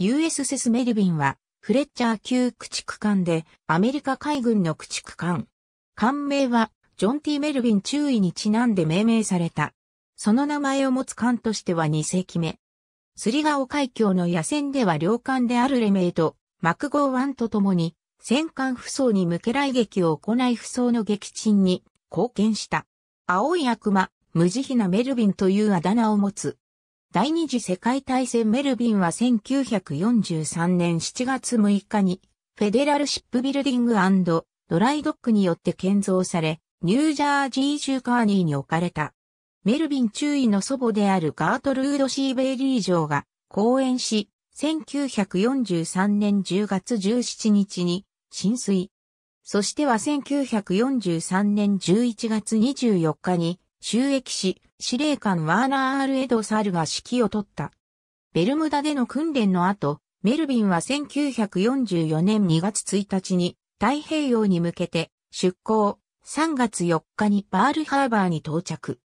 USS メルビンは、フレッチャー級駆逐艦で、アメリカ海軍の駆逐艦。艦名は、ジョン・ T・ メルビン中尉にちなんで命名された。その名前を持つ艦としては2隻目。スリガオ海峡の野戦では両艦であるレメイと、マクゴーワンと共に、戦艦不走に向け来撃を行い不走の撃沈に貢献した。青い悪魔、無慈悲なメルビンというあだ名を持つ。第二次世界大戦メルビンは1943年7月6日に、フェデラルシップビルディングドライドックによって建造され、ニュージャージー州カーニーに置かれた。メルビン中尉の祖母であるガートルード・シーベイリー城が講演し、1943年10月17日に浸水。そしては1943年11月24日に収益し、司令官ワーナー・アール・エド・サルが指揮を取った。ベルムダでの訓練の後、メルビンは1944年2月1日に太平洋に向けて出港、3月4日にパールハーバーに到着。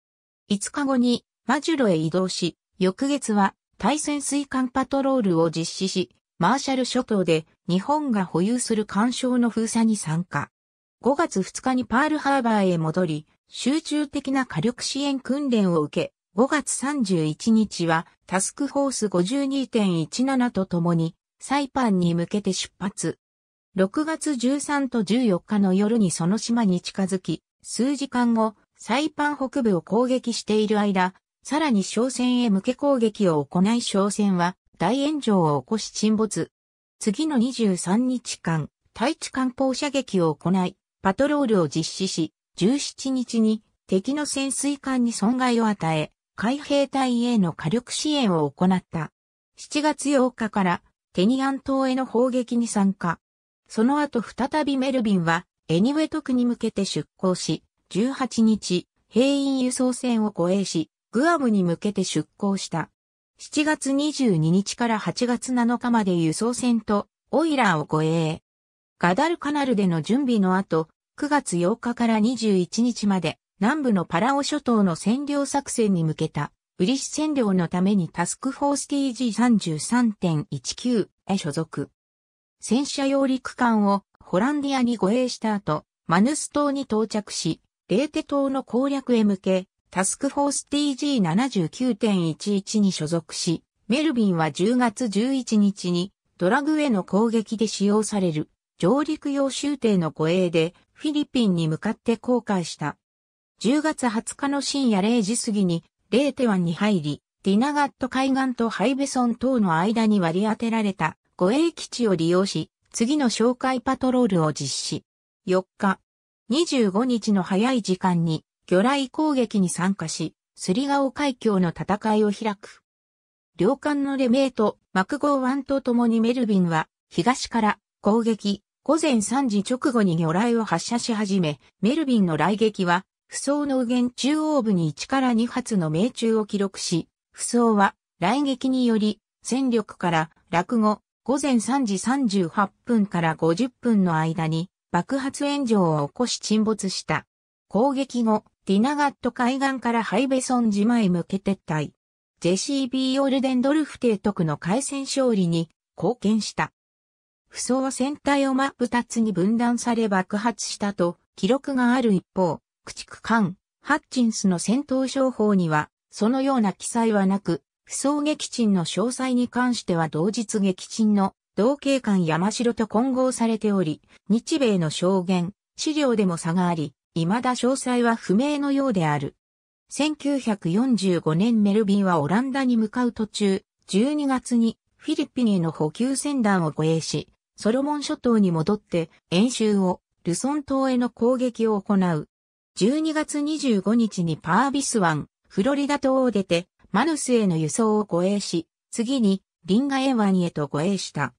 5日後にマジュロへ移動し、翌月は対潜水艦パトロールを実施し、マーシャル諸島で日本が保有する干渉の封鎖に参加。5月2日にパールハーバーへ戻り、集中的な火力支援訓練を受け、5月31日はタスクフォース52.17とともにサイパンに向けて出発。6月13と14日の夜にその島に近づき、数時間後、サイパン北部を攻撃している間、さらに商船へ向け攻撃を行い商船は大炎上を起こし沈没。次の23日間、対地艦砲射撃を行い、パトロールを実施し、17日に敵の潜水艦に損害を与え、海兵隊への火力支援を行った。7月8日からテニアン島への砲撃に参加。その後再びメルビンはエニウェトクに向けて出港し、18日、兵員輸送船を護衛し、グアムに向けて出港した。7月22日から8月7日まで輸送船とオイラーを護衛。ガダルカナルでの準備の後、9月8日から21日まで南部のパラオ諸島の占領作戦に向けた、ウリシ占領のためにタスクフォース TG33.19 へ所属。戦車用陸艦をホランディアに護衛した後、マヌス島に到着し、レーテ島の攻略へ向け、タスクフォース TG79.11 に所属し、メルビンは10月11日にドラグへの攻撃で使用される上陸用終艇の護衛でフィリピンに向かって航海した。10月20日の深夜0時過ぎに、レーテ湾に入り、ディナガット海岸とハイベソン等の間に割り当てられた護衛基地を利用し、次の紹介パトロールを実施。4日、25日の早い時間に、魚雷攻撃に参加し、スリガオ海峡の戦いを開く。両艦のレメート、マクゴーワンと共にメルビンは、東から攻撃、午前3時直後に魚雷を発射し始め、メルビンの雷撃は、不走の右舷中央部に1から2発の命中を記録し、不走は、雷撃により、戦力から落語、午前3時38分から50分の間に、爆発炎上を起こし沈没した。攻撃後、ディナガット海岸からハイベソン島へ向け撤退。ジェシー・ビー・オルデンドルフ提督の海戦勝利に貢献した。不装は船体を真っ二つに分断され爆発したと記録がある一方、駆逐艦、ハッチンスの戦闘商法には、そのような記載はなく、不装撃沈の詳細に関しては同日撃沈の同警官山城と混合されており、日米の証言、資料でも差があり、未だ詳細は不明のようである。1945年メルビンはオランダに向かう途中、12月にフィリピンへの補給船団を護衛し、ソロモン諸島に戻って演習をルソン島への攻撃を行う。12月25日にパービス湾、フロリダ島を出てマヌスへの輸送を護衛し、次にリンガエ湾へと護衛した。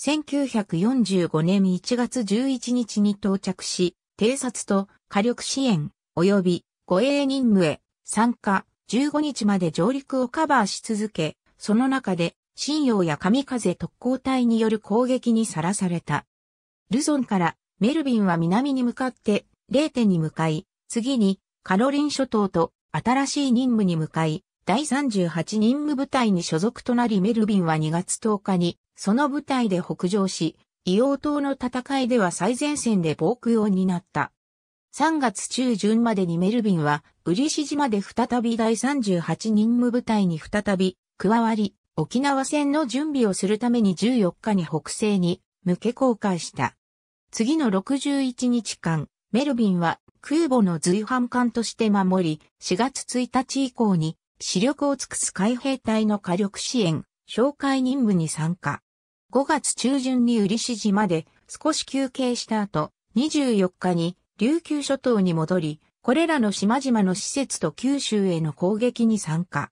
1945年1月11日に到着し、偵察と火力支援及び護衛任務へ参加15日まで上陸をカバーし続け、その中で信用や神風特攻隊による攻撃にさらされた。ルゾンからメルビンは南に向かってレーテに向かい、次にカロリン諸島と新しい任務に向かい、第38任務部隊に所属となりメルビンは2月10日にその部隊で北上し、硫黄島の戦いでは最前線で防空を担った。3月中旬までにメルビンは、ウリシ島で再び第38任務部隊に再び加わり、沖縄戦の準備をするために14日に北西に向け航海した。次の61日間、メルビンは空母の随伴艦として守り、4月1日以降に視力を尽くす海兵隊の火力支援、紹介任務に参加。5月中旬に売志島で少し休憩した後、24日に琉球諸島に戻り、これらの島々の施設と九州への攻撃に参加。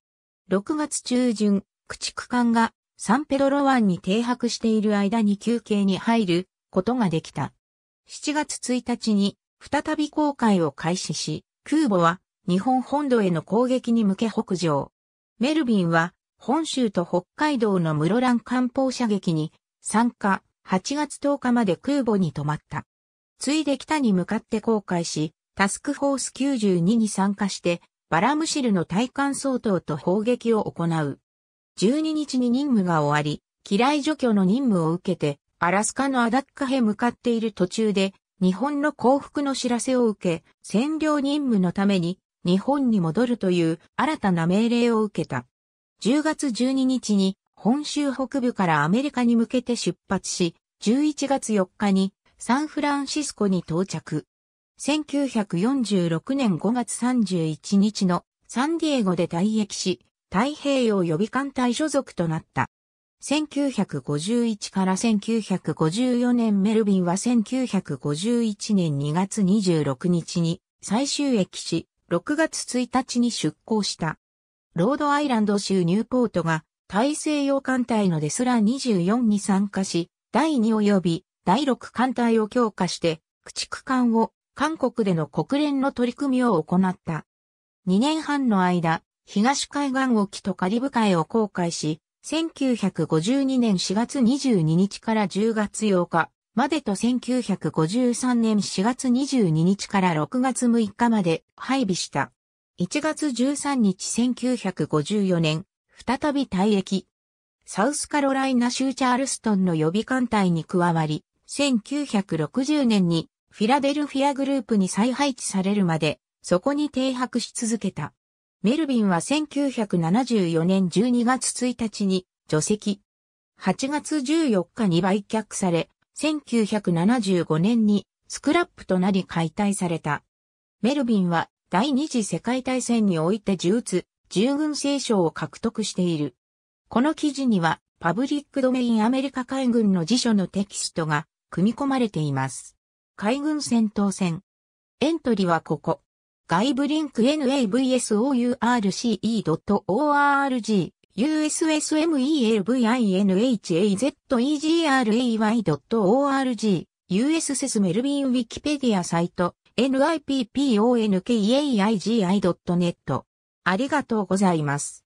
6月中旬、駆逐艦がサンペドロ湾に停泊している間に休憩に入ることができた。7月1日に再び航海を開始し、空母は日本本土への攻撃に向け北上。メルビンは本州と北海道の室蘭艦砲射撃に参加8月10日まで空母に止まった。ついで北に向かって航海し、タスクフォース92に参加してバラムシルの対艦相当と砲撃を行う。12日に任務が終わり、機雷除去の任務を受けて、アラスカのアダッカへ向かっている途中で、日本の降伏の知らせを受け、占領任務のために、日本に戻るという新たな命令を受けた。10月12日に、本州北部からアメリカに向けて出発し、11月4日にサンフランシスコに到着。1946年5月31日のサンディエゴで退役し、太平洋予備艦隊所属となった。1951から1954年メルビンは1951年2月26日に最終駅し、6月1日に出港した。ロードアイランド州ニューポートが大西洋艦隊のデスラ24に参加し、第2及び第6艦隊を強化して、駆逐艦を韓国での国連の取り組みを行った。2年半の間、東海岸沖とカリブ海を航海し、1952年4月22日から10月8日までと1953年4月22日から6月6日まで配備した。1月13日1954年、再び退役。サウスカロライナ州チャールストンの予備艦隊に加わり、1960年にフィラデルフィアグループに再配置されるまで、そこに停泊し続けた。メルビンは1974年12月1日に除籍。8月14日に売却され、1975年にスクラップとなり解体された。メルビンは第二次世界大戦において銃つ、従軍聖賞を獲得している。この記事にはパブリックドメインアメリカ海軍の辞書のテキストが組み込まれています。海軍戦闘戦。エントリーはここ。外部リンク navsource.org u s s m e e l v i n h a z e g r a y o r g US セスメルビンウィキペディアサイト n i p p o n k a g i n e t ありがとうございます。